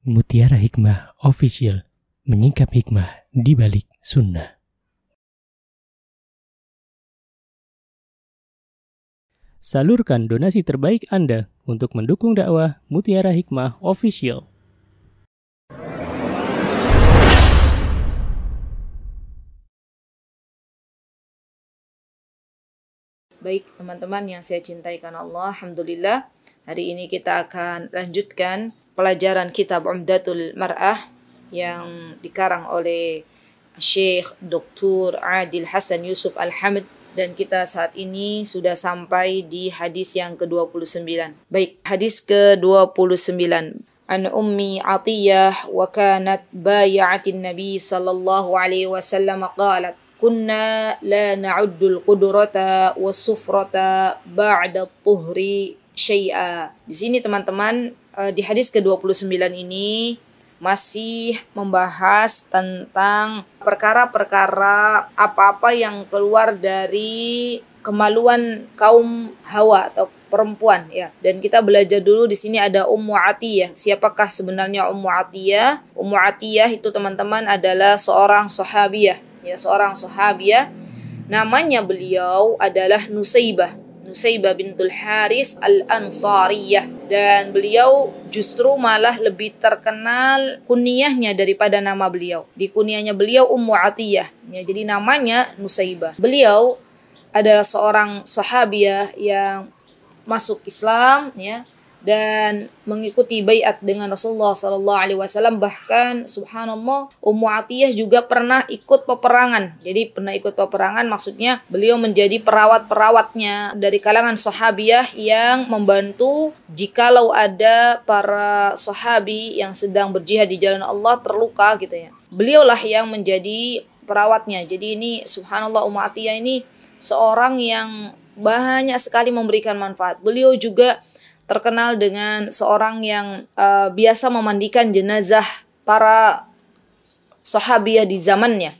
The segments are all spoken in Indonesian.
Mutiara Hikmah Official menyingkap hikmah di balik sunnah. Salurkan donasi terbaik Anda untuk mendukung dakwah Mutiara Hikmah Official. Baik teman-teman yang saya cintai Allah, Alhamdulillah. Hari ini kita akan lanjutkan pelajaran kitab Umdatul Mar'ah yang dikarang oleh Syekh Dr. Adil Hasan Yusuf Al-Hamid dan kita saat ini sudah sampai di hadis yang ke-29. Baik, hadis ke-29. An Ummi Atiyah wa kanat bayatin Nabi sallallahu alaihi wasallam qalat kunna la na'uddu al-qudrata wa sufrata ba'da at-tuhri Shay'a. Di sini teman-teman Eh, di hadis ke-29 ini masih membahas tentang perkara-perkara apa-apa yang keluar dari kemaluan kaum Hawa atau perempuan ya. Dan kita belajar dulu di sini ada Ummu Atiyah. Siapakah sebenarnya Ummu Atiyah? Ummu Atiyah itu teman-teman adalah seorang sahabiah ya, seorang sahabiah. Namanya beliau adalah Nusaibah Nusaybah bintul Haris Al-Ansariyah dan beliau justru malah lebih terkenal kuniahnya daripada nama beliau. Di kuniahnya beliau Ummu Atiyah. Ya, jadi namanya Nusaybah. Beliau adalah seorang sahabiah yang masuk Islam ya dan mengikuti bayat dengan Rasulullah Sallallahu Alaihi Wasallam bahkan Subhanallah Ummu Atiyah juga pernah ikut peperangan jadi pernah ikut peperangan maksudnya beliau menjadi perawat perawatnya dari kalangan sahabiyah yang membantu jikalau ada para sahabi yang sedang berjihad di jalan Allah terluka gitu ya beliaulah yang menjadi perawatnya jadi ini Subhanallah Ummu Atiyah ini seorang yang banyak sekali memberikan manfaat beliau juga terkenal dengan seorang yang uh, biasa memandikan jenazah para sahabiah di zamannya.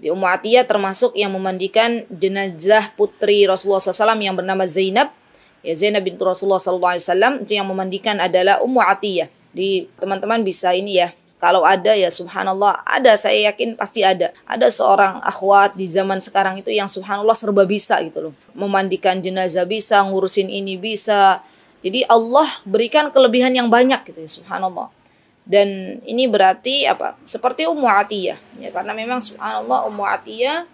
Di Ummu Atiyah termasuk yang memandikan jenazah putri Rasulullah SAW yang bernama Zainab. Ya, Zainab bintu Rasulullah SAW itu yang memandikan adalah Ummu Atiyah. Di teman-teman bisa ini ya, kalau ada ya subhanallah, ada saya yakin pasti ada. Ada seorang akhwat di zaman sekarang itu yang subhanallah serba bisa gitu loh. Memandikan jenazah bisa, ngurusin ini bisa, jadi Allah berikan kelebihan yang banyak gitu ya, subhanallah. Dan ini berarti apa? Seperti Ummu Atiyah ya, karena memang subhanallah Ummu Atiyah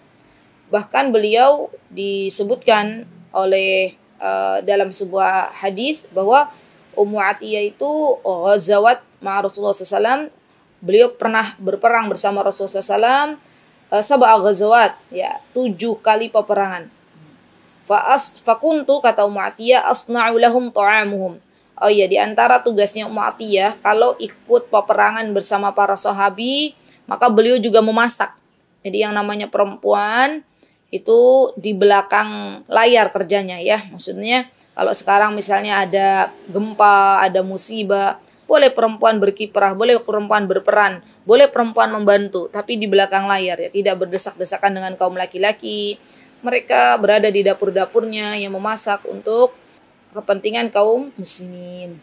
bahkan beliau disebutkan oleh uh, dalam sebuah hadis bahwa Ummu Atiyah itu ghazawat ma Rasulullah SAW beliau pernah berperang bersama Rasulullah SAW uh, eh, sab'a ghazawat ya tujuh kali peperangan Fa'as as fakuntu kata Ummu Atiyah asna'u lahum ta'amuhum. Oh iya di antara tugasnya Ummu Atiyah kalau ikut peperangan bersama para sahabi maka beliau juga memasak. Jadi yang namanya perempuan itu di belakang layar kerjanya ya. Maksudnya kalau sekarang misalnya ada gempa, ada musibah, boleh perempuan berkiprah, boleh perempuan berperan, boleh perempuan membantu, tapi di belakang layar ya, tidak berdesak-desakan dengan kaum laki-laki, mereka berada di dapur-dapurnya yang memasak untuk kepentingan kaum muslimin.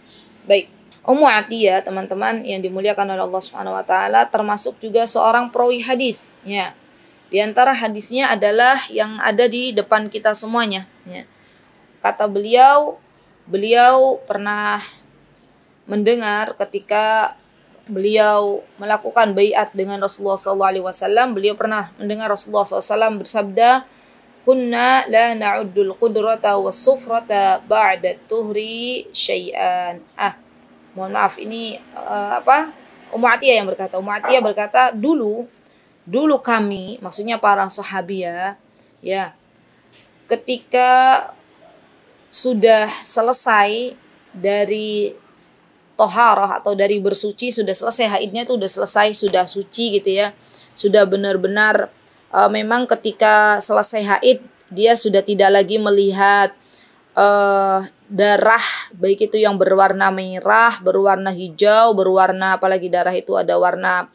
Baik, Ummu Atiyah teman-teman yang dimuliakan oleh Allah Subhanahu wa taala termasuk juga seorang perawi hadis ya. Di antara hadisnya adalah yang ada di depan kita semuanya ya. Kata beliau, beliau pernah mendengar ketika beliau melakukan bayat dengan Rasulullah SAW, beliau pernah mendengar Rasulullah SAW bersabda, kunna la na'uddul qudrata was sufrata ba'da tuhri syai'an. Ah, mohon maaf ini uh, apa? Ummu Atiyah yang berkata. Ummu Atiyah berkata, dulu dulu kami, maksudnya para sahabiah, ya. Ketika sudah selesai dari toharah atau dari bersuci sudah selesai haidnya itu sudah selesai sudah suci gitu ya sudah benar-benar e, memang ketika selesai haid dia sudah tidak lagi melihat e, darah baik itu yang berwarna merah, berwarna hijau, berwarna apalagi darah itu ada warna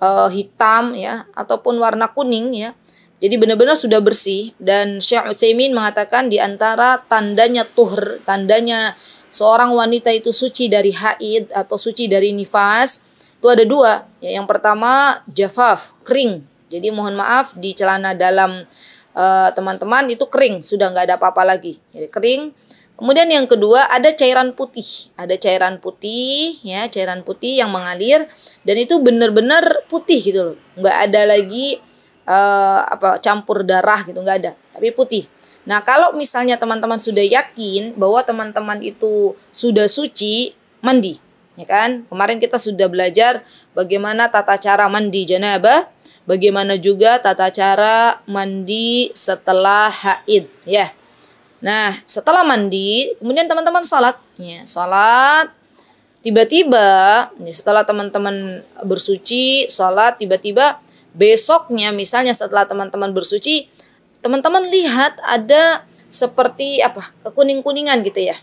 e, hitam ya ataupun warna kuning ya. Jadi benar-benar sudah bersih dan Syekh Utsaimin mengatakan di antara tandanya tuhr, tandanya seorang wanita itu suci dari haid atau suci dari nifas itu ada dua. Ya, yang pertama jafaf, kering. Jadi mohon maaf di celana dalam eh, teman-teman uh, itu kering, sudah nggak ada apa-apa lagi. Jadi kering. Kemudian yang kedua ada cairan putih, ada cairan putih ya, cairan putih yang mengalir dan itu benar-benar putih gitu loh, nggak ada lagi uh, apa campur darah gitu nggak ada, tapi putih. Nah kalau misalnya teman-teman sudah yakin bahwa teman-teman itu sudah suci, mandi, ya kan? Kemarin kita sudah belajar bagaimana tata cara mandi janabah Bagaimana juga tata cara mandi setelah haid ya. Nah, setelah mandi, kemudian teman-teman sholat. ya, sholat, tiba-tiba ya, setelah teman-teman bersuci, sholat, tiba-tiba besoknya misalnya setelah teman-teman bersuci, teman-teman lihat ada seperti apa? kekuning-kuningan gitu ya.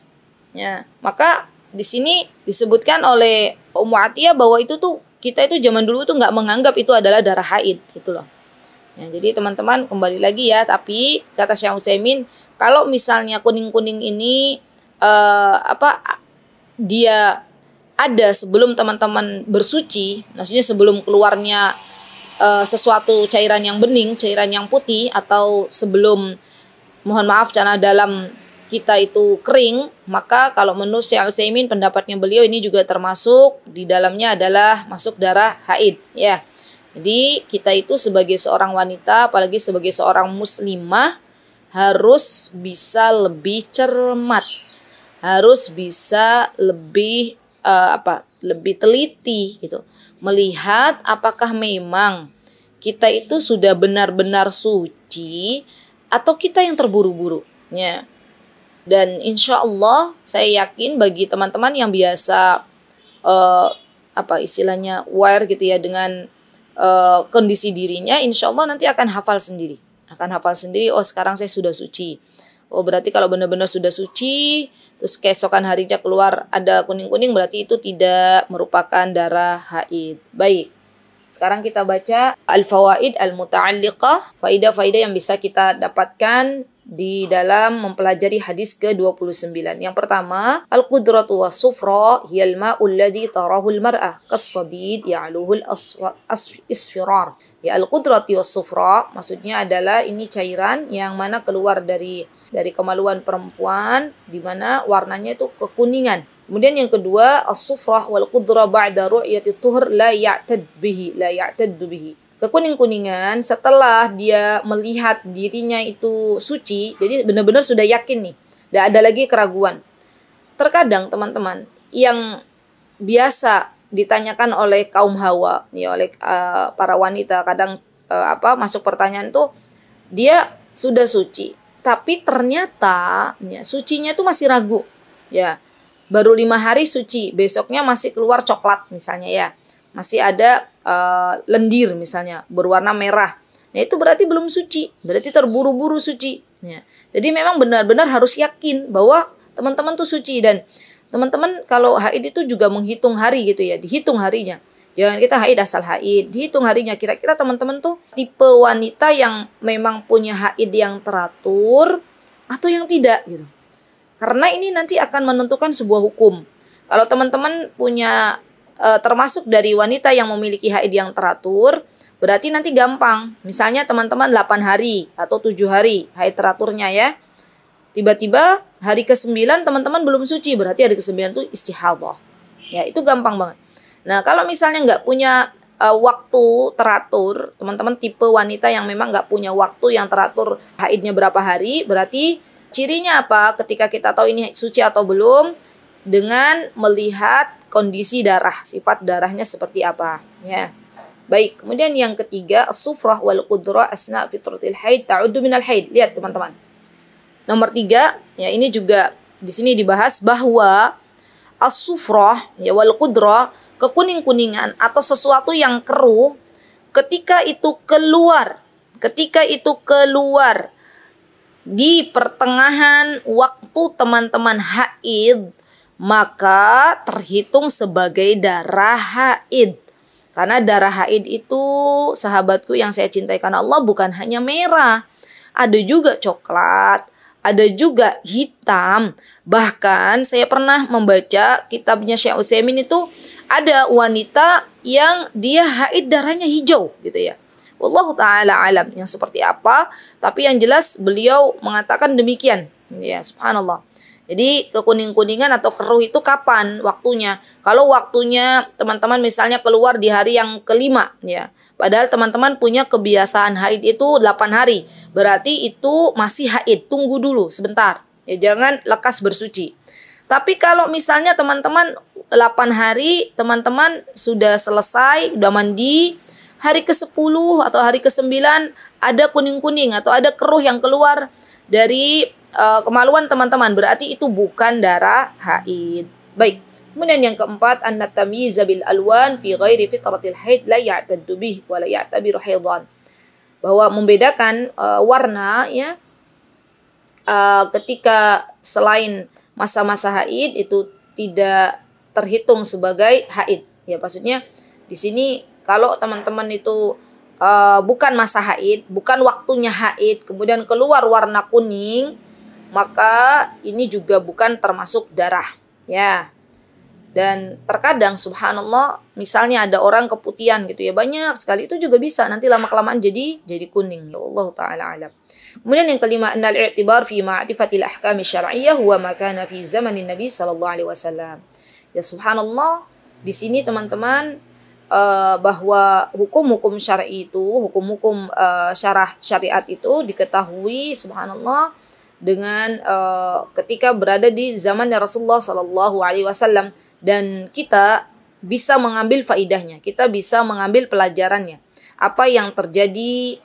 Ya, maka di sini disebutkan oleh Umatia Atiyah bahwa itu tuh kita itu zaman dulu tuh nggak menganggap itu adalah darah haid gitu loh. Ya, jadi teman-teman kembali lagi ya, tapi kata Syekh Utsaimin, kalau misalnya kuning-kuning ini uh, apa dia ada sebelum teman-teman bersuci, maksudnya sebelum keluarnya uh, sesuatu cairan yang bening, cairan yang putih atau sebelum mohon maaf karena dalam kita itu kering, maka kalau menurut Syekh Utsaimin pendapatnya beliau ini juga termasuk di dalamnya adalah masuk darah haid, ya. Jadi kita itu sebagai seorang wanita, apalagi sebagai seorang muslimah harus bisa lebih cermat, harus bisa lebih uh, apa? lebih teliti gitu. Melihat apakah memang kita itu sudah benar-benar suci atau kita yang terburu-buru, ya dan insya Allah saya yakin bagi teman-teman yang biasa uh, apa istilahnya wire gitu ya dengan uh, kondisi dirinya insya Allah nanti akan hafal sendiri akan hafal sendiri oh sekarang saya sudah suci oh berarti kalau benar-benar sudah suci terus keesokan harinya keluar ada kuning-kuning berarti itu tidak merupakan darah haid baik sekarang kita baca al-fawaid al-muta'alliqah, Faida-faida yang bisa kita dapatkan di dalam mempelajari hadis ke-29. Yang pertama, al-qudratu was sufra hiyal ma'ul ladzi tarahu al-mar'ah kas-sadid ya'luhu al-isfirar. Ya al-qudrati was sufra maksudnya adalah ini cairan yang mana keluar dari dari kemaluan perempuan di mana warnanya itu kekuningan. Kemudian yang kedua, as-sufrah wal qudra ba'da ru'yati tuhr la ya'tad bihi, la ya'tad bihi kekuning-kuningan setelah dia melihat dirinya itu suci, jadi benar-benar sudah yakin nih, tidak ada lagi keraguan. Terkadang teman-teman yang biasa ditanyakan oleh kaum hawa, ya oleh uh, para wanita kadang uh, apa masuk pertanyaan tuh dia sudah suci, tapi ternyata ya, sucinya tuh masih ragu, ya baru lima hari suci, besoknya masih keluar coklat misalnya ya masih ada uh, lendir misalnya berwarna merah. Nah, itu berarti belum suci, berarti terburu-buru suci. Ya. Jadi memang benar-benar harus yakin bahwa teman-teman tuh suci dan teman-teman kalau haid itu juga menghitung hari gitu ya, dihitung harinya. Jangan kita haid asal haid, dihitung harinya. Kira-kira teman-teman tuh tipe wanita yang memang punya haid yang teratur atau yang tidak gitu. Karena ini nanti akan menentukan sebuah hukum. Kalau teman-teman punya e, termasuk dari wanita yang memiliki haid yang teratur, berarti nanti gampang. Misalnya teman-teman 8 hari atau 7 hari haid teraturnya ya. Tiba-tiba hari ke-9 teman-teman belum suci, berarti hari ke-9 itu istihadah. Ya, itu gampang banget. Nah, kalau misalnya nggak punya uh, waktu teratur, teman-teman tipe wanita yang memang nggak punya waktu yang teratur haidnya berapa hari, berarti cirinya apa? Ketika kita tahu ini suci atau belum, dengan melihat kondisi darah, sifat darahnya seperti apa, ya. Baik, kemudian yang ketiga, sufrah wal qudra asna fitratil haid ta'uddu minal haid. Lihat teman-teman. Nomor tiga, ya ini juga di sini dibahas bahwa as-sufrah ya wal qudra kekuning-kuningan atau sesuatu yang keruh ketika itu keluar, ketika itu keluar di pertengahan waktu teman-teman haid maka terhitung sebagai darah haid. Karena darah haid itu sahabatku yang saya cintai karena Allah bukan hanya merah. Ada juga coklat, ada juga hitam. Bahkan saya pernah membaca kitabnya Syekh Utsaimin itu ada wanita yang dia haid darahnya hijau gitu ya. Wallahu taala alam yang seperti apa, tapi yang jelas beliau mengatakan demikian. Ya, subhanallah. Jadi kekuning-kuningan atau keruh itu kapan waktunya? Kalau waktunya teman-teman misalnya keluar di hari yang kelima ya. Padahal teman-teman punya kebiasaan haid itu 8 hari. Berarti itu masih haid. Tunggu dulu sebentar. Ya jangan lekas bersuci. Tapi kalau misalnya teman-teman 8 hari teman-teman sudah selesai, sudah mandi, hari ke-10 atau hari ke-9 ada kuning-kuning atau ada keruh yang keluar dari uh, kemaluan teman-teman. Berarti itu bukan darah haid. Baik. Kemudian yang keempat, an-natamyiza bil alwan fi ghairi fitratil haid la ya'taddu bih wa la ya'tabiru haidan. Bahwa membedakan uh, warna ya uh, ketika selain masa-masa haid itu tidak terhitung sebagai haid. Ya maksudnya di sini kalau teman-teman itu uh, bukan masa haid, bukan waktunya haid, kemudian keluar warna kuning, maka ini juga bukan termasuk darah ya dan terkadang subhanallah misalnya ada orang keputihan gitu ya banyak sekali itu juga bisa nanti lama kelamaan jadi jadi kuning ya Allah taala alam kemudian yang kelima annal i'tibar fi ma'rifatil ahkam syar'iyyah huwa ma kana fi zamanin nabi sallallahu alaihi wasallam ya subhanallah di sini teman-teman uh, bahwa hukum-hukum syar'i itu hukum-hukum eh, syarah syariat itu diketahui subhanallah dengan uh, ketika berada di zaman Rasulullah Sallallahu Alaihi Wasallam dan kita bisa mengambil faidahnya, kita bisa mengambil pelajarannya. Apa yang terjadi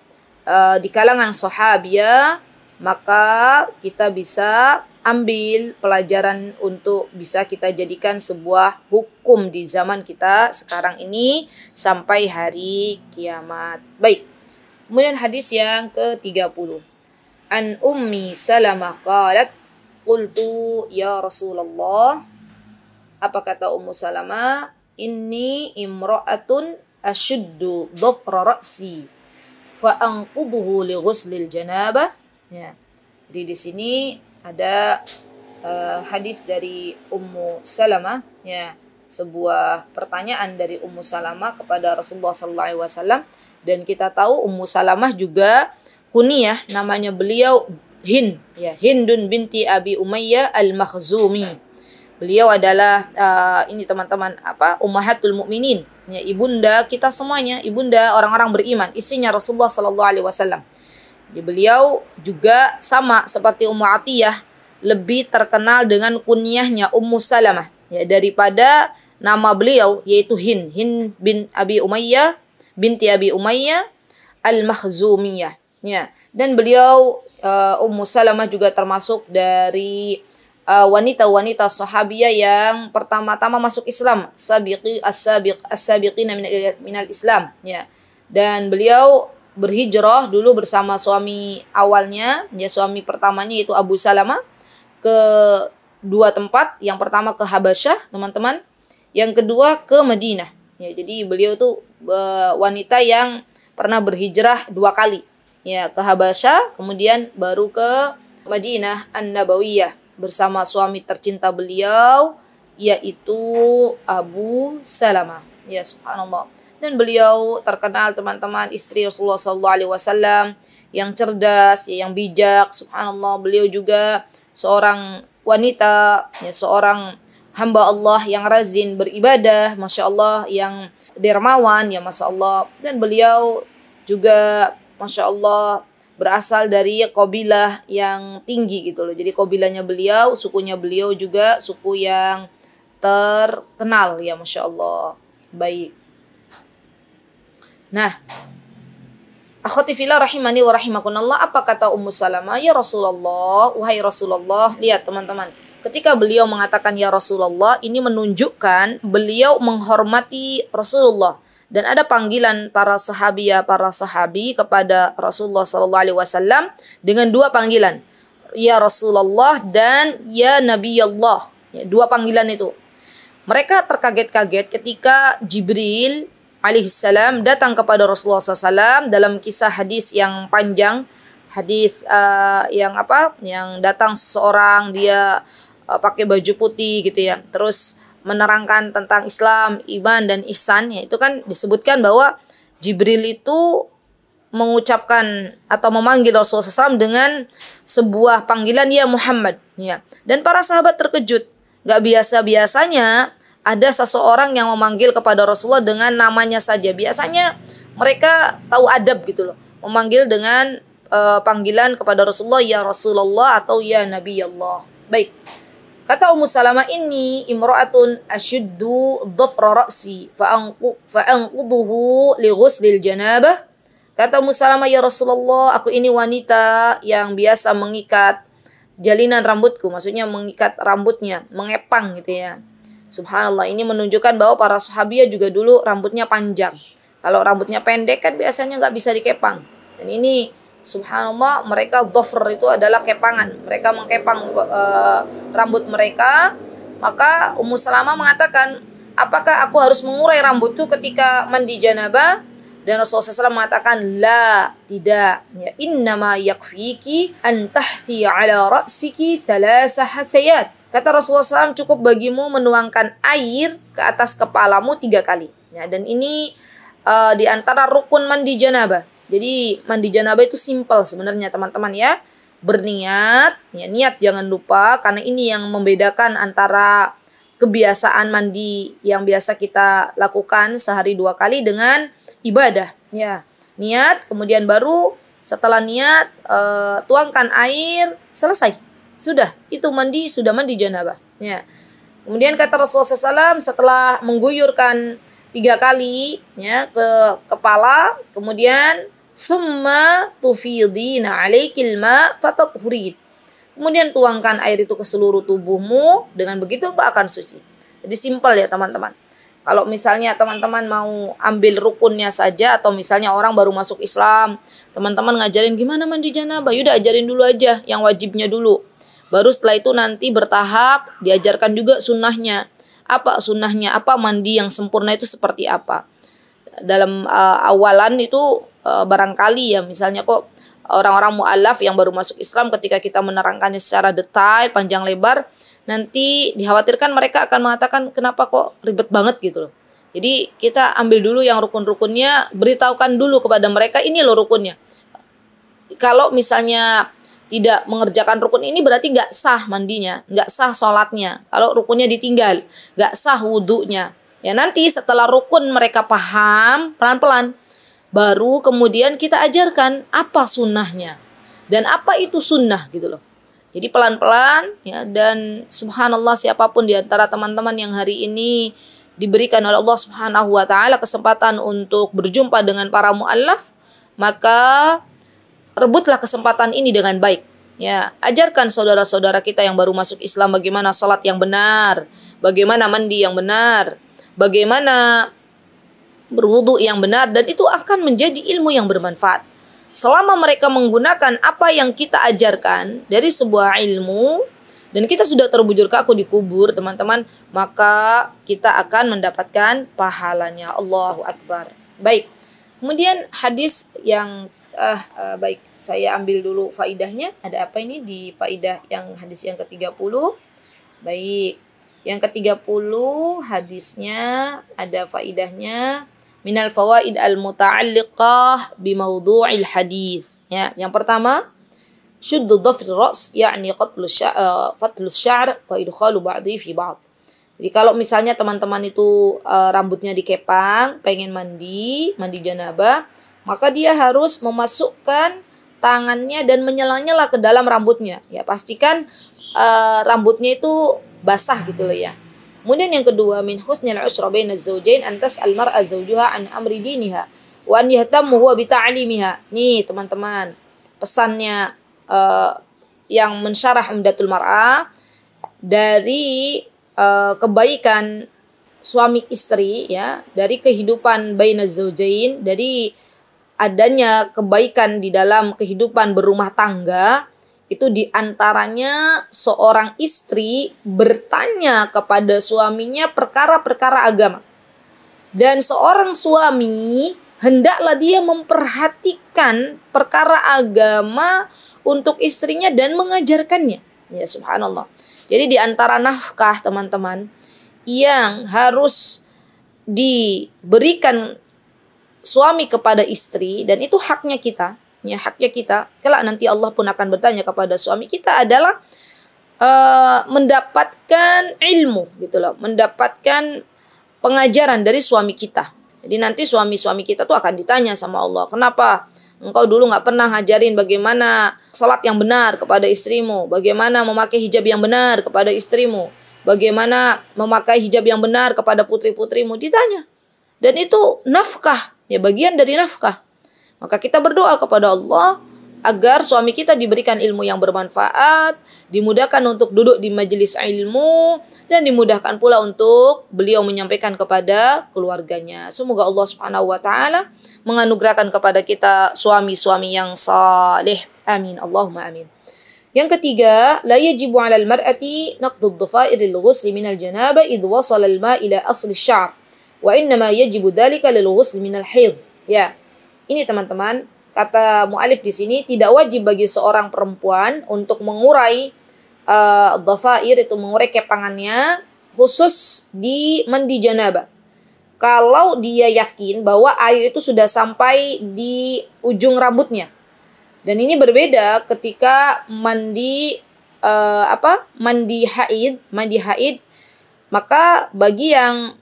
uh, di kalangan sahabia, maka kita bisa ambil pelajaran untuk bisa kita jadikan sebuah hukum di zaman kita sekarang ini sampai hari kiamat. Baik. Kemudian hadis yang ke-30 an ummi salamah qalat qultu ya Rasulullah apa kata Ummu Salamah inni imra'atun ashuddu dhafra ra'si fa anqubuhu li ghuslil janabah ya jadi di sini ada uh, hadis dari Ummu Salamah ya sebuah pertanyaan dari Ummu Salamah kepada Rasulullah sallallahu alaihi wasallam dan kita tahu Ummu Salamah juga kuniyah namanya beliau Hind ya Hindun binti Abi Umayyah Al-Makhzumi. Beliau adalah uh, ini teman-teman apa Ummahatul Mukminin ya ibunda kita semuanya, ibunda orang-orang beriman, isinya Rasulullah sallallahu alaihi wasallam. Beliau juga sama seperti Ummu Atiyah lebih terkenal dengan kunyahnya Ummu Salamah ya daripada nama beliau yaitu Hin Hin bin Abi Umayyah binti Abi Umayyah Al-Makhzumiyah Ya. Dan beliau uh, Ummu Salamah juga termasuk dari eh, wanita-wanita uh, sahabia yang pertama-tama masuk Islam, sabiqi as-sabiq as sabiqin minal, minal Islam, ya. Dan beliau berhijrah dulu bersama suami awalnya, ya suami pertamanya itu Abu Salamah ke dua tempat. Yang pertama ke Habasyah, teman-teman. Yang kedua ke Madinah. Ya, jadi beliau tuh uh, wanita yang pernah berhijrah dua kali ya ke Habasha, kemudian baru ke Madinah An-Nabawiyah bersama suami tercinta beliau yaitu Abu salama Ya subhanallah. Dan beliau terkenal teman-teman istri Rasulullah sallallahu alaihi wasallam yang cerdas, ya, yang bijak. Subhanallah, beliau juga seorang wanita, ya seorang hamba Allah yang rajin beribadah, masya Allah yang dermawan, ya masya Allah. Dan beliau juga masya Allah berasal dari kobilah yang tinggi gitu loh. Jadi kobilahnya beliau, sukunya beliau juga suku yang terkenal ya masya Allah. Baik. Nah, Akhwati rahimani wa rahimakunallah, apa kata Ummu Salamah? Ya Rasulullah, wahai Rasulullah, lihat teman-teman. Ketika beliau mengatakan ya Rasulullah, ini menunjukkan beliau menghormati Rasulullah dan ada panggilan para sahabia ya, para sahabi kepada Rasulullah sallallahu alaihi wasallam dengan dua panggilan ya Rasulullah dan ya Nabi Allah ya, dua panggilan itu mereka terkaget-kaget ketika Jibril alaihissalam datang kepada Rasulullah SAW dalam kisah hadis yang panjang hadis uh, yang apa yang datang seorang dia uh, pakai baju putih gitu ya terus menerangkan tentang Islam, iman dan ihsan ya itu kan disebutkan bahwa Jibril itu mengucapkan atau memanggil Rasulullah SAW dengan sebuah panggilan ya Muhammad ya dan para sahabat terkejut nggak biasa biasanya ada seseorang yang memanggil kepada Rasulullah dengan namanya saja biasanya mereka tahu adab gitu loh memanggil dengan uh, panggilan kepada Rasulullah ya Rasulullah atau ya Nabi Allah baik Kata Ummu Salamah ini imra'atun ashuddu dhafra ra'si fa'anquduhu li ghuslil janabah. Kata Ummu Salamah ya Rasulullah, aku ini wanita yang biasa mengikat jalinan rambutku, maksudnya mengikat rambutnya, mengepang gitu ya. Subhanallah, ini menunjukkan bahwa para sahabiah juga dulu rambutnya panjang. Kalau rambutnya pendek kan biasanya nggak bisa dikepang. Dan ini Subhanallah, mereka dhafr itu adalah kepangan. Mereka mengkepang uh, rambut mereka. Maka Ummu Salamah mengatakan, "Apakah aku harus mengurai rambutku ketika mandi janabah?" Dan Rasulullah SAW mengatakan, "La, tidak. Ya, innama yakfiki an tahsi ala ra'siki thalasa hasayat." Kata Rasulullah SAW, cukup bagimu menuangkan air ke atas kepalamu tiga kali. Ya, dan ini uh, di antara rukun mandi janabah jadi mandi janabah itu simple sebenarnya teman-teman ya. Berniat, ya niat jangan lupa karena ini yang membedakan antara kebiasaan mandi yang biasa kita lakukan sehari dua kali dengan ibadah ya. Niat kemudian baru setelah niat e, tuangkan air selesai. Sudah, itu mandi sudah mandi janabah ya. Kemudian kata Rasulullah SAW setelah mengguyurkan tiga kali ya ke kepala kemudian Summa tufidina alaikil ma fatatuhrid. Kemudian tuangkan air itu ke seluruh tubuhmu, dengan begitu engkau akan suci. Jadi simpel ya teman-teman. Kalau misalnya teman-teman mau ambil rukunnya saja atau misalnya orang baru masuk Islam, teman-teman ngajarin gimana mandi janabah, yaudah ajarin dulu aja yang wajibnya dulu. Baru setelah itu nanti bertahap diajarkan juga sunnahnya. Apa sunnahnya? Apa mandi yang sempurna itu seperti apa? Dalam uh, awalan itu Eh, barangkali ya misalnya kok orang-orang mualaf yang baru masuk Islam ketika kita menerangkannya secara detail panjang lebar nanti dikhawatirkan mereka akan mengatakan kenapa kok ribet banget gitu loh. Jadi kita ambil dulu yang rukun-rukunnya, beritahukan dulu kepada mereka ini loh rukunnya. Kalau misalnya tidak mengerjakan rukun ini berarti nggak sah mandinya, nggak sah sholatnya. Kalau rukunnya ditinggal, nggak sah wudhunya. Ya nanti setelah rukun mereka paham pelan-pelan Baru kemudian kita ajarkan apa sunnahnya dan apa itu sunnah gitu loh. Jadi pelan-pelan ya dan subhanallah siapapun di antara teman-teman yang hari ini diberikan oleh Allah Subhanahu wa taala kesempatan untuk berjumpa dengan para muallaf, maka rebutlah kesempatan ini dengan baik. Ya, ajarkan saudara-saudara kita yang baru masuk Islam bagaimana salat yang benar, bagaimana mandi yang benar, bagaimana berwudu yang benar dan itu akan menjadi ilmu yang bermanfaat. Selama mereka menggunakan apa yang kita ajarkan dari sebuah ilmu dan kita sudah terbujur kaku di kubur, teman-teman, maka kita akan mendapatkan pahalanya. Allahu Akbar. Baik. Kemudian hadis yang uh, uh, baik saya ambil dulu faidahnya. Ada apa ini di faidah yang hadis yang ke-30? Baik. Yang ke-30 hadisnya ada faidahnya min al fawaid al muta'alliqah bi bimawdu'il hadis. Ya, yang pertama syuddu dhafr ra's yakni qatlu eh, fatlu sya'r wa idkhalu ba'dhi fi ba'd. Jadi kalau misalnya teman-teman itu uh, rambutnya dikepang, pengen mandi, mandi janabah, maka dia harus memasukkan tangannya dan menyela-nyela ke dalam rambutnya. Ya, pastikan uh, rambutnya itu basah gitu loh ya. Kemudian yang kedua, min husnil usra bainaz zawjain an tas'al mar'a zawjuha an amri diniha wa an yahtammu huwa bi ta'limiha. Nih, teman-teman, pesannya uh, yang mensyarah Umdatul mar'a dari uh, kebaikan suami istri ya, dari kehidupan baina zawjain, dari adanya kebaikan di dalam kehidupan berumah tangga itu diantaranya seorang istri bertanya kepada suaminya perkara-perkara agama. Dan seorang suami hendaklah dia memperhatikan perkara agama untuk istrinya dan mengajarkannya. Ya subhanallah. Jadi diantara nafkah teman-teman yang harus diberikan suami kepada istri dan itu haknya kita haknya, haknya kita. Kelak nanti Allah pun akan bertanya kepada suami kita adalah uh, mendapatkan ilmu gitu loh, mendapatkan pengajaran dari suami kita. Jadi nanti suami-suami kita tuh akan ditanya sama Allah, kenapa engkau dulu nggak pernah ngajarin bagaimana salat yang benar kepada istrimu, bagaimana memakai hijab yang benar kepada istrimu, bagaimana memakai hijab yang benar kepada putri-putrimu, ditanya. Dan itu nafkah, ya bagian dari nafkah. Maka kita berdoa kepada Allah agar suami kita diberikan ilmu yang bermanfaat, dimudahkan untuk duduk di majelis ilmu, dan dimudahkan pula untuk beliau menyampaikan kepada keluarganya. Semoga Allah Subhanahu wa taala menganugerahkan kepada kita suami-suami yang saleh. Amin. Allahumma amin. Yang ketiga, la yajibu 'ala al-mar'ati naqdu للغسل من lil إذ min al إلى idh الشعر al-ma' ila asli من الحيض. wa innama yajibu dhalika lil min al Ya. Ini teman-teman, kata mualif di sini tidak wajib bagi seorang perempuan untuk mengurai uh, dhafair itu mengurai kepangannya khusus di mandi janabah. Kalau dia yakin bahwa air itu sudah sampai di ujung rambutnya. Dan ini berbeda ketika mandi uh, apa? mandi haid, mandi haid maka bagi yang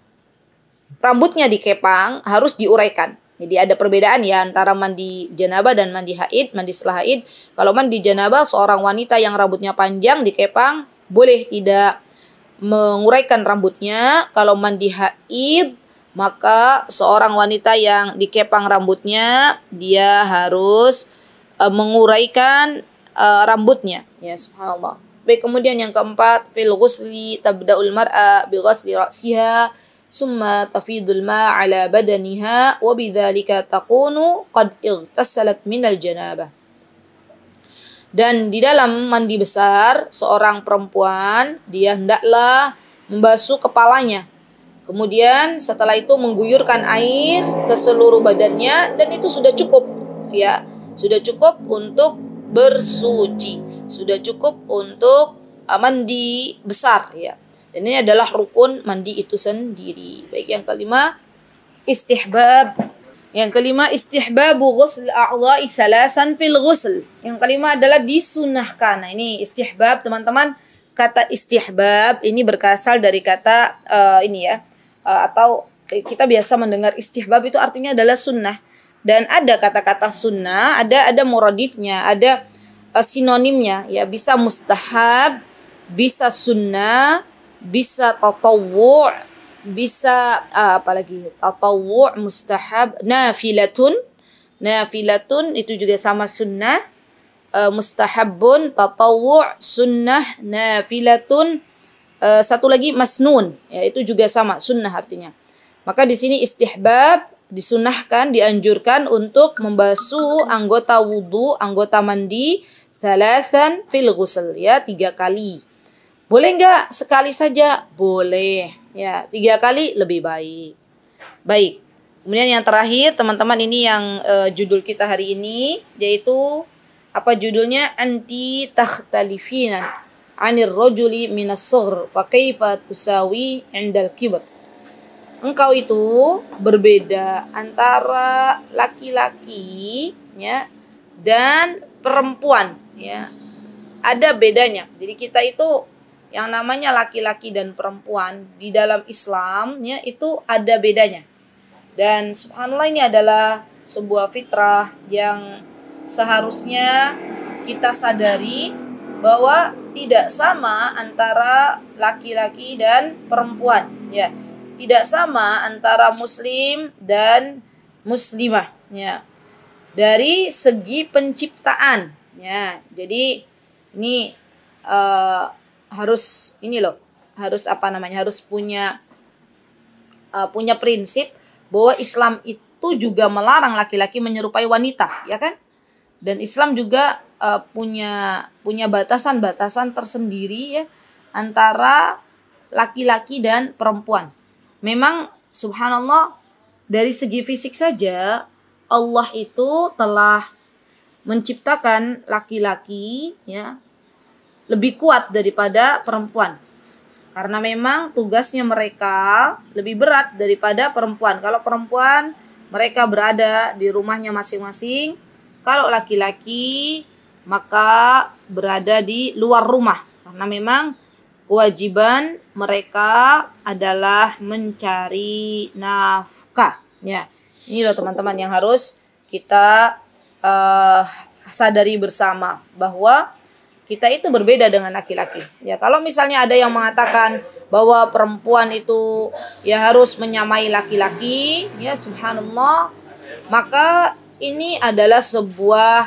rambutnya dikepang harus diuraikan. Jadi ada perbedaan ya antara mandi janabah dan mandi haid, mandi setelah haid. Kalau mandi janabah seorang wanita yang rambutnya panjang dikepang boleh tidak menguraikan rambutnya. Kalau mandi haid maka seorang wanita yang dikepang rambutnya dia harus e, menguraikan e, rambutnya. Ya subhanallah. Baik kemudian yang keempat fil ghusli tabda'ul mar'a bi ghusli ra'siha ثم تفيض الماء على بدنها وبذلك تكون قد اغتسلت من الجنابة dan di dalam mandi besar seorang perempuan dia hendaklah membasuh kepalanya kemudian setelah itu mengguyurkan air ke seluruh badannya dan itu sudah cukup ya sudah cukup untuk bersuci sudah cukup untuk uh, mandi besar ya dan ini adalah rukun mandi itu sendiri. Baik yang kelima istihbab. Yang kelima istihbabu ghusl a'dha'i salasan fil ghusl. Yang kelima adalah disunahkan. Nah, ini istihbab teman-teman. Kata istihbab ini berasal dari kata uh, ini ya uh, atau kita biasa mendengar istihbab itu artinya adalah sunnah dan ada kata-kata sunnah, ada ada muradifnya, ada uh, sinonimnya ya bisa mustahab, bisa sunnah, bisa tatawu bisa uh, ah, apalagi tatawu mustahab nafilatun nafilatun itu juga sama sunnah uh, mustahabun tatawu sunnah nafilatun uh, satu lagi masnun ya itu juga sama sunnah artinya maka di sini istihbab disunahkan dianjurkan untuk membasuh anggota wudhu anggota mandi salasan fil ghusl ya tiga kali boleh nggak sekali saja? Boleh. Ya, tiga kali lebih baik. Baik. Kemudian yang terakhir teman-teman ini yang uh, judul kita hari ini yaitu apa judulnya anti takhtalifina anir rojuli minasur sughr fa kaifa tusawi indal Engkau itu berbeda antara laki-laki ya dan perempuan ya. Ada bedanya. Jadi kita itu yang namanya laki-laki dan perempuan di dalam Islamnya itu ada bedanya. Dan subhanallah ini adalah sebuah fitrah yang seharusnya kita sadari bahwa tidak sama antara laki-laki dan perempuan ya. Tidak sama antara muslim dan muslimah ya. Dari segi penciptaan ya. Jadi ini uh, harus ini loh harus apa namanya harus punya uh, punya prinsip bahwa Islam itu juga melarang laki-laki menyerupai wanita ya kan dan Islam juga uh, punya punya batasan-batasan tersendiri ya antara laki-laki dan perempuan memang subhanallah dari segi fisik saja Allah itu telah menciptakan laki-laki ya lebih kuat daripada perempuan. Karena memang tugasnya mereka lebih berat daripada perempuan. Kalau perempuan mereka berada di rumahnya masing-masing, kalau laki-laki maka berada di luar rumah. Karena memang kewajiban mereka adalah mencari nafkah. Ya, ini loh teman-teman yang harus kita uh, sadari bersama bahwa kita itu berbeda dengan laki-laki. Ya, kalau misalnya ada yang mengatakan bahwa perempuan itu ya harus menyamai laki-laki, ya subhanallah, maka ini adalah sebuah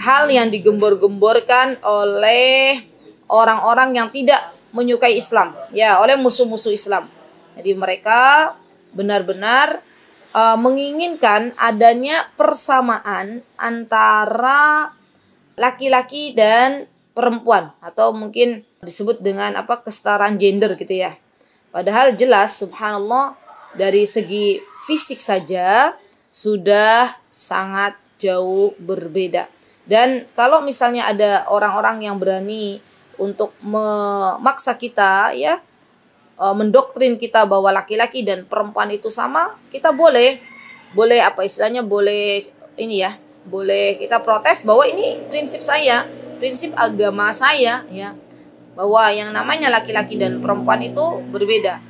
hal yang digembor-gemborkan oleh orang-orang yang tidak menyukai Islam, ya, oleh musuh-musuh Islam. Jadi mereka benar-benar uh, menginginkan adanya persamaan antara laki-laki dan perempuan atau mungkin disebut dengan apa kesetaraan gender gitu ya. Padahal jelas subhanallah dari segi fisik saja sudah sangat jauh berbeda. Dan kalau misalnya ada orang-orang yang berani untuk memaksa kita ya e, mendoktrin kita bahwa laki-laki dan perempuan itu sama, kita boleh boleh apa istilahnya boleh ini ya, boleh kita protes bahwa ini prinsip saya prinsip agama saya ya bahwa yang namanya laki-laki dan perempuan itu berbeda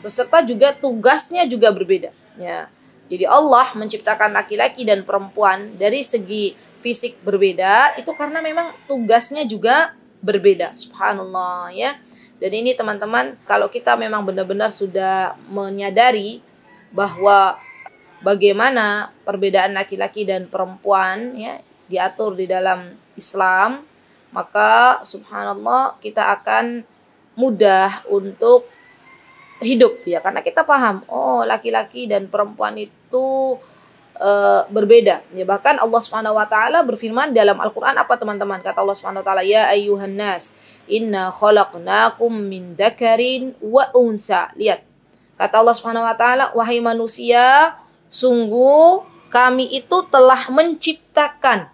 beserta juga tugasnya juga berbeda ya jadi Allah menciptakan laki-laki dan perempuan dari segi fisik berbeda itu karena memang tugasnya juga berbeda subhanallah ya dan ini teman-teman kalau kita memang benar-benar sudah menyadari bahwa bagaimana perbedaan laki-laki dan perempuan ya diatur di dalam Islam, maka subhanallah kita akan mudah untuk hidup ya karena kita paham oh laki-laki dan perempuan itu e, berbeda ya bahkan Allah Subhanahu wa taala berfirman dalam Al-Qur'an apa teman-teman kata Allah Subhanahu wa taala ya ayyuhan nas inna khalaqnakum min dzakarin wa unsa lihat kata Allah Subhanahu wa taala wahai manusia sungguh kami itu telah menciptakan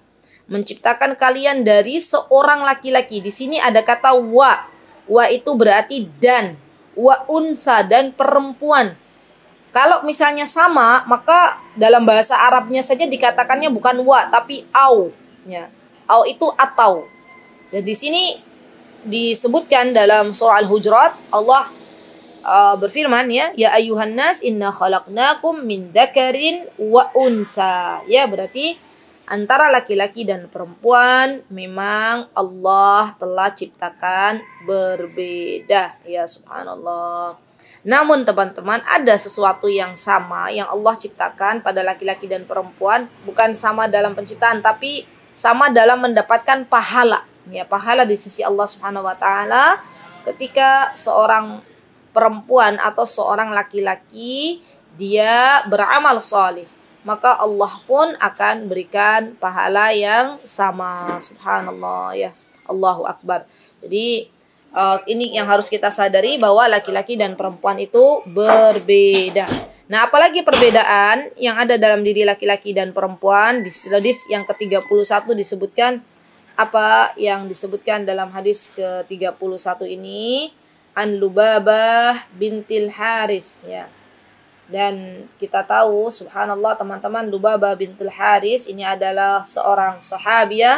menciptakan kalian dari seorang laki-laki. Di sini ada kata wa. Wa itu berarti dan. Wa unsa dan perempuan. Kalau misalnya sama, maka dalam bahasa Arabnya saja dikatakannya bukan wa tapi au. Ya. Au itu atau. Dan di sini disebutkan dalam surah Al-Hujurat Allah uh, berfirman ya ya ayuhan nas inna khalaqnakum min dakarin wa unsa ya berarti antara laki-laki dan perempuan memang Allah telah ciptakan berbeda ya subhanallah. Namun teman-teman ada sesuatu yang sama yang Allah ciptakan pada laki-laki dan perempuan bukan sama dalam penciptaan tapi sama dalam mendapatkan pahala ya pahala di sisi Allah Subhanahu wa taala ketika seorang perempuan atau seorang laki-laki dia beramal soleh maka Allah pun akan berikan pahala yang sama. Subhanallah ya. Allahu akbar. Jadi uh, ini yang harus kita sadari bahwa laki-laki dan perempuan itu berbeda. Nah, apalagi perbedaan yang ada dalam diri laki-laki dan perempuan di hadis yang ke-31 disebutkan apa yang disebutkan dalam hadis ke-31 ini An Lubabah bintil Haris ya. Dan kita tahu, subhanallah teman-teman, Lubaba bintul Haris ini adalah seorang Sahabia, ya,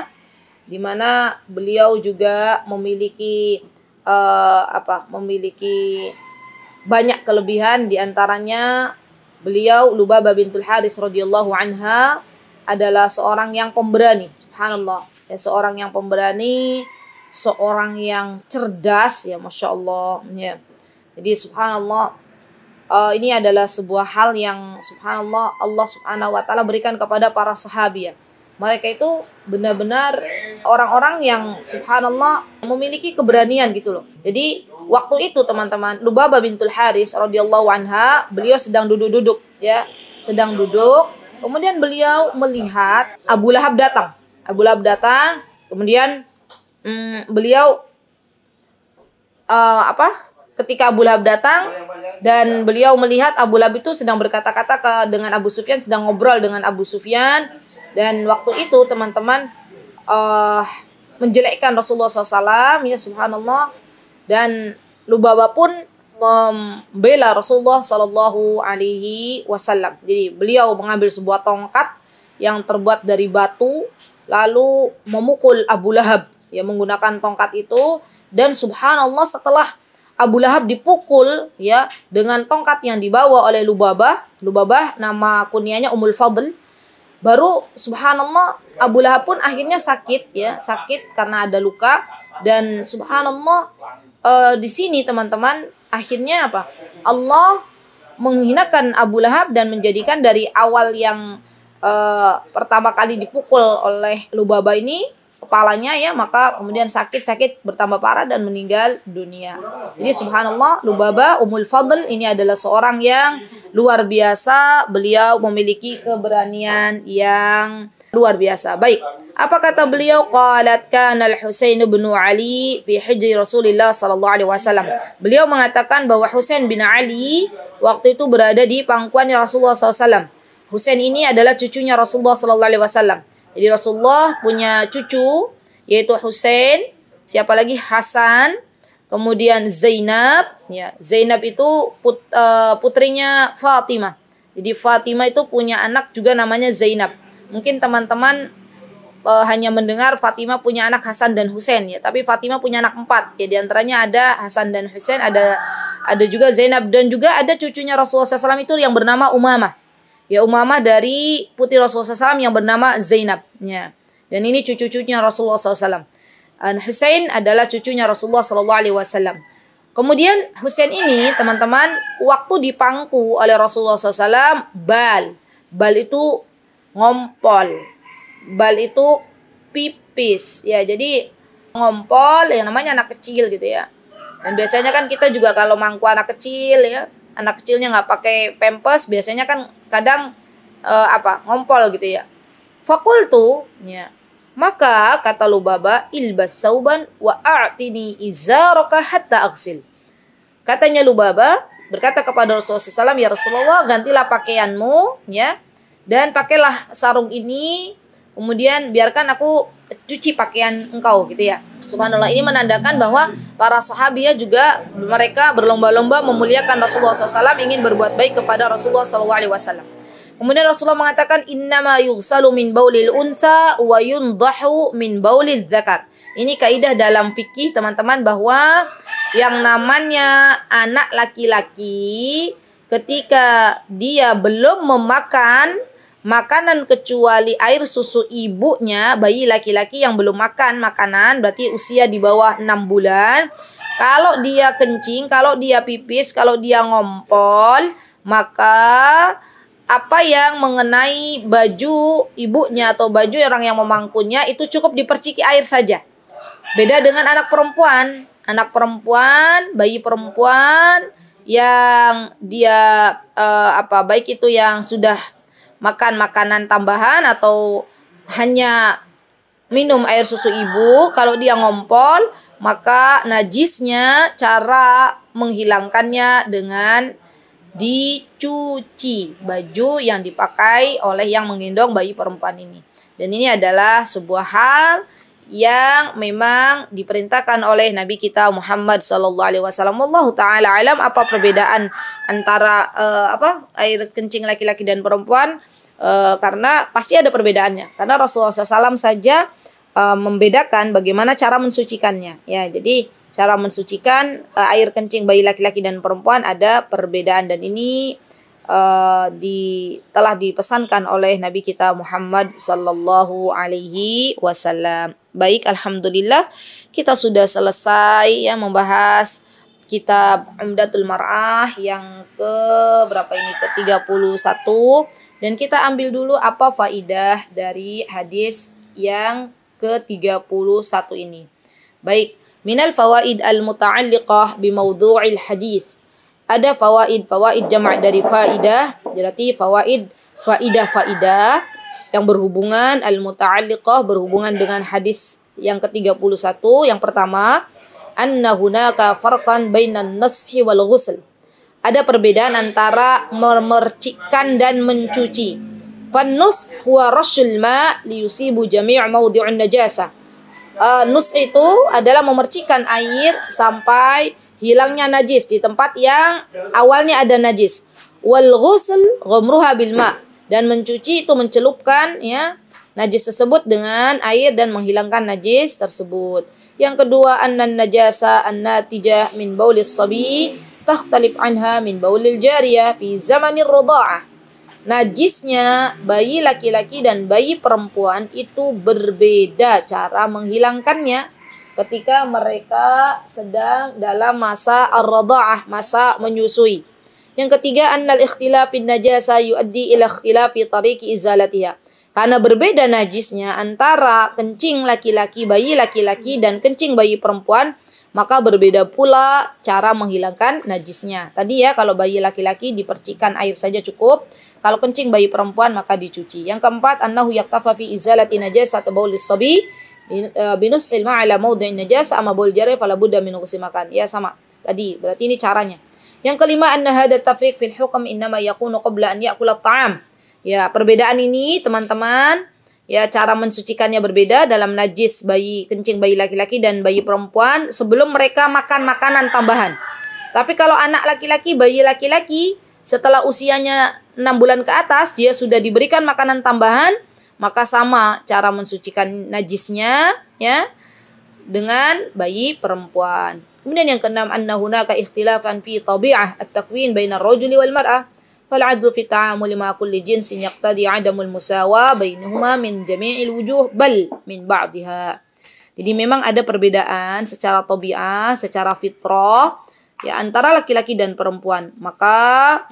di mana beliau juga memiliki uh, apa? memiliki banyak kelebihan di antaranya beliau Lubaba bintul Haris radhiyallahu anha adalah seorang yang pemberani, subhanallah. Ya, seorang yang pemberani, seorang yang cerdas ya, masya Allah. Ya. Jadi subhanallah uh, ini adalah sebuah hal yang subhanallah Allah subhanahu wa taala berikan kepada para sahabat. Ya. Mereka itu benar-benar orang-orang yang subhanallah memiliki keberanian gitu loh. Jadi waktu itu teman-teman Lubaba bintul Haris radhiyallahu anha beliau sedang duduk-duduk ya, sedang duduk. Kemudian beliau melihat Abu Lahab datang. Abu Lahab datang, kemudian hmm, beliau uh, apa? ketika Abu Lahab datang dan beliau melihat Abu Lahab itu sedang berkata-kata dengan Abu Sufyan sedang ngobrol dengan Abu Sufyan dan waktu itu teman-teman uh, menjelekkan Rasulullah SAW ya subhanallah dan Lubaba pun membela Rasulullah Shallallahu Alaihi Wasallam. Jadi beliau mengambil sebuah tongkat yang terbuat dari batu lalu memukul Abu Lahab ya menggunakan tongkat itu dan subhanallah setelah Abu Lahab dipukul ya dengan tongkat yang dibawa oleh Lubabah. Lubabah nama kunianya Umul Fadl. Baru subhanallah Abu Lahab pun akhirnya sakit ya, sakit karena ada luka dan subhanallah uh, di sini teman-teman akhirnya apa? Allah menghinakan Abu Lahab dan menjadikan dari awal yang uh, pertama kali dipukul oleh Lubabah ini kepalanya ya maka kemudian sakit-sakit bertambah parah dan meninggal dunia. Jadi subhanallah Lubaba Umul Fadl ini adalah seorang yang luar biasa, beliau memiliki keberanian yang luar biasa. Baik, apa kata beliau? Qalat kana Al-Husain bin Ali fi hijri Rasulillah sallallahu alaihi wasallam. Beliau mengatakan bahwa Husain bin Ali waktu itu berada di pangkuannya Rasulullah Sallallahu Alaihi Wasallam. Husain ini adalah cucunya Rasulullah sallallahu alaihi wasallam. Jadi Rasulullah punya cucu yaitu Husain, siapa lagi Hasan, kemudian Zainab, ya. Zainab itu put, uh, putrinya Fatimah. Jadi Fatimah itu punya anak juga namanya Zainab. Mungkin teman-teman uh, hanya mendengar Fatimah punya anak Hasan dan Husain ya, tapi Fatimah punya anak empat. Ya di antaranya ada Hasan dan Husain, ada ada juga Zainab dan juga ada cucunya Rasulullah SAW itu yang bernama Umamah ya umama dari putri Rasulullah SAW yang bernama Zainab. Ya. Dan ini cucu-cucunya Rasulullah SAW. Dan Hussein adalah cucunya Rasulullah sallallahu alaihi wasallam. Kemudian Hussein ini teman-teman waktu dipangku oleh Rasulullah SAW bal. Bal itu ngompol. Bal itu pipis. Ya jadi ngompol yang namanya anak kecil gitu ya. Dan biasanya kan kita juga kalau mangku anak kecil ya, anak kecilnya nggak pakai pempes, biasanya kan kadang uh, apa ngompol gitu ya fakultu ya maka kata Lubaba ilbas sauban wa a'tini izaraka hatta aksil katanya Lubaba berkata kepada Rasulullah SAW ya Rasulullah gantilah pakaianmu ya dan pakailah sarung ini Kemudian biarkan aku cuci pakaian engkau gitu ya. Subhanallah ini menandakan bahwa para sahabiah juga mereka berlomba-lomba memuliakan Rasulullah SAW ingin berbuat baik kepada Rasulullah SAW. Kemudian Rasulullah mengatakan innama yughsalu min baulil unsa wa yundahu min baulil zakar. Ini kaidah dalam fikih teman-teman bahwa yang namanya anak laki-laki ketika dia belum memakan makanan kecuali air susu ibunya bayi laki-laki yang belum makan makanan berarti usia di bawah 6 bulan kalau dia kencing kalau dia pipis kalau dia ngompol maka apa yang mengenai baju ibunya atau baju orang yang memangkunya itu cukup diperciki air saja beda dengan anak perempuan anak perempuan bayi perempuan yang dia uh, apa baik itu yang sudah makan makanan tambahan atau hanya minum air susu ibu, kalau dia ngompol, maka najisnya cara menghilangkannya dengan dicuci baju yang dipakai oleh yang menggendong bayi perempuan ini. Dan ini adalah sebuah hal yang memang diperintahkan oleh Nabi kita Muhammad Sallallahu Alaihi Wasallam. Allah Taala alam apa perbedaan antara uh, apa air kencing laki-laki dan perempuan uh, karena pasti ada perbedaannya karena Rasulullah SAW saja uh, membedakan bagaimana cara mensucikannya ya jadi cara mensucikan uh, air kencing bayi laki-laki dan perempuan ada perbedaan dan ini uh, di telah dipesankan oleh Nabi kita Muhammad sallallahu alaihi wasallam. Baik, alhamdulillah kita sudah selesai ya membahas kitab Umdatul Mar'ah yang ke berapa ini ke-31 dan kita ambil dulu apa faidah dari hadis yang ke-31 ini. Baik, minal fawaid al-muta'alliqah bi mawdu'il hadis. Ada fawaid, fawaid jama' dari faidah, jadi fawaid faidah-faidah yang berhubungan al-muta'alliqah berhubungan iya. dengan hadis yang ke-31 yang pertama anna hunaka farqan bainan nashi wal ghusl ada perbedaan antara memercikkan dan mencuci fannus huwa rasyul ma liyusibu jami' mawdi'un najasa uh, nus itu adalah memercikan air sampai hilangnya najis di tempat yang awalnya ada najis wal ghusl ghamruha bil ma' dan mencuci itu mencelupkan ya najis tersebut dengan air dan menghilangkan najis tersebut. Yang kedua, annan najasa annatijah min baulis sabi takhtalif anha min baulil jariyah fi zamanir roda'ah. Najisnya bayi laki-laki dan bayi perempuan itu berbeda cara menghilangkannya ketika mereka sedang dalam masa ar masa menyusui. Yang ketiga, annal ikhtilafin najasa yuaddi ila ikhtilafi tariqi izalatiha. Karena berbeda najisnya antara kencing laki-laki bayi laki-laki dan kencing bayi perempuan, maka berbeda pula cara menghilangkan najisnya. Tadi ya kalau bayi laki-laki dipercikan air saja cukup, kalau kencing bayi perempuan maka dicuci. Yang keempat, annahu yaktafa fi izalati najasa baul sobi e, binus ilma ala maudhi'in najasa ama bol jari fala budda kusimakan. Ya sama. Tadi berarti ini caranya. Yang kelima anna hadha tafriq fil hukm innama yakunu qabla an yakula ta'am. Ya, perbedaan ini teman-teman ya cara mensucikannya berbeda dalam najis bayi kencing bayi laki-laki dan bayi perempuan sebelum mereka makan makanan tambahan. Tapi kalau anak laki-laki, bayi laki-laki setelah usianya 6 bulan ke atas dia sudah diberikan makanan tambahan, maka sama cara mensucikan najisnya ya dengan bayi perempuan. Kemudian yang keenam anna hunaka ikhtilafan fi tabi'ah at-takwin bainar rajuli wal mar'ah. Fal adlu fi ta'amuli ma kulli jinsin yaqtadi 'adamul musawa bainahuma min jami'il wujuh bal min ba'dihha. Jadi memang ada perbedaan secara tabi'ah, secara fitrah ya antara laki-laki dan perempuan. Maka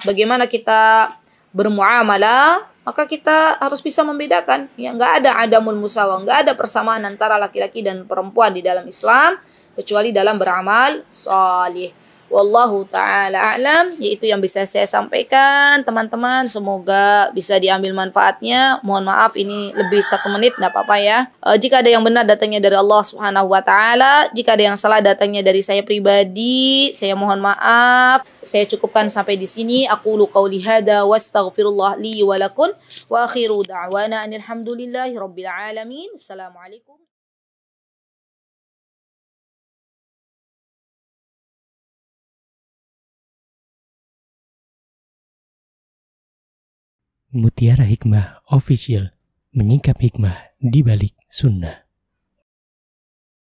bagaimana kita bermuamalah maka kita harus bisa membedakan ya nggak ada adamul musawa nggak ada persamaan antara laki-laki dan perempuan di dalam Islam kecuali dalam beramal salih. Wallahu taala alam yaitu yang bisa saya sampaikan teman-teman semoga bisa diambil manfaatnya mohon maaf ini lebih satu menit tidak apa-apa ya e, jika ada yang benar datangnya dari Allah subhanahu wa taala jika ada yang salah datangnya dari saya pribadi saya mohon maaf saya cukupkan sampai di sini aku lukau lihada wastaghfirullah li walakun wa akhiru da'wana anilhamdulillahi rabbil alamin assalamualaikum Mutiara Hikmah Official menyingkap hikmah di balik sunnah.